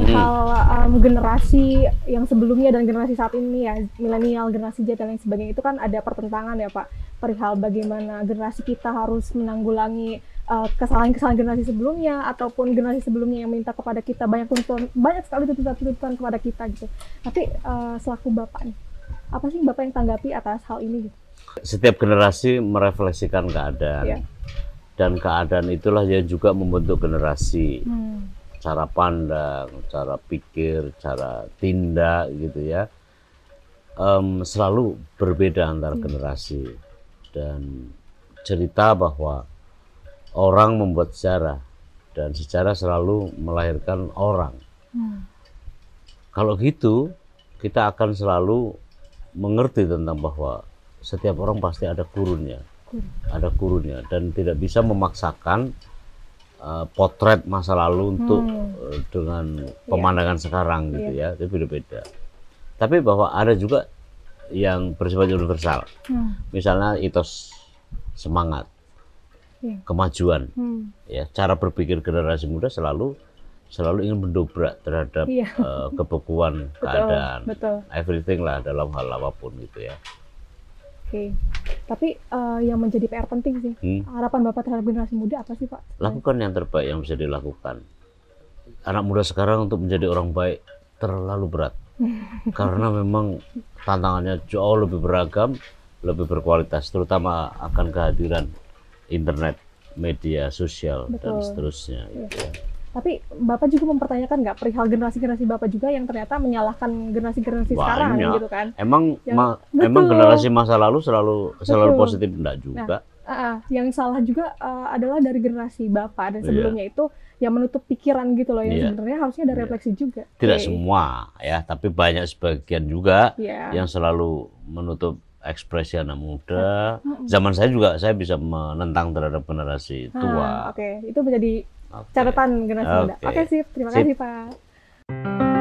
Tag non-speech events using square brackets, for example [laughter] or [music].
perihal hmm. um, generasi yang sebelumnya dan generasi saat ini ya milenial generasi Z dan lain sebagainya itu kan ada pertentangan ya Pak perihal bagaimana generasi kita harus menanggulangi uh, kesalahan-kesalahan uh, generasi sebelumnya ataupun generasi sebelumnya yang minta kepada kita banyak tuntutan banyak sekali tuntutan-tuntutan kepada kita gitu tapi uh, selaku bapak nih apa sih bapak yang tanggapi atas hal ini gitu setiap generasi merefleksikan keadaan yeah. dan keadaan itulah yang juga membentuk generasi hmm cara pandang, cara pikir, cara tindak gitu ya, um, selalu berbeda antara hmm. generasi dan cerita bahwa orang membuat sejarah dan sejarah selalu melahirkan orang. Hmm. Kalau gitu kita akan selalu mengerti tentang bahwa setiap orang pasti ada kurunnya, ada kurunnya dan tidak bisa memaksakan Eh, potret masa lalu untuk hmm. Eh, dengan iya. pemandangan yeah. sekarang gitu yeah. ya itu beda-beda tapi bahwa ada juga yang bersifat universal hmm. misalnya itos semangat yeah. kemajuan hmm. ya cara berpikir generasi muda selalu selalu ingin mendobrak terhadap yeah. uh, kebekuan keadaan betul. everything lah dalam hal apapun gitu ya tapi uh, yang menjadi PR penting sih, hmm. harapan Bapak terhadap generasi muda apa sih Pak? Lakukan yang terbaik yang bisa dilakukan. Anak muda sekarang untuk menjadi orang baik terlalu berat. [laughs] Karena memang tantangannya jauh lebih beragam, lebih berkualitas, terutama akan kehadiran internet, media sosial, Betul. dan seterusnya. Gitu ya. Iya. Tapi Bapak juga mempertanyakan nggak perihal generasi-generasi Bapak juga yang ternyata menyalahkan generasi-generasi sekarang iya. gitu kan. Emang yang, ma betul. emang generasi masa lalu selalu selalu betul. positif enggak nah, juga. Nah, uh, uh, yang salah juga uh, adalah dari generasi Bapak dan iya. sebelumnya yeah. itu yang menutup pikiran gitu loh yang yeah. sebenarnya harusnya ada yeah. refleksi juga. Tidak okay. semua ya, tapi banyak sebagian juga yeah. yang selalu menutup ekspresi anak muda. Oh. Zaman saya juga saya bisa menentang terhadap generasi ah, tua. Oke, okay. itu menjadi okay. catatan generasi muda. Oke okay, sip, terima sip. kasih Pak.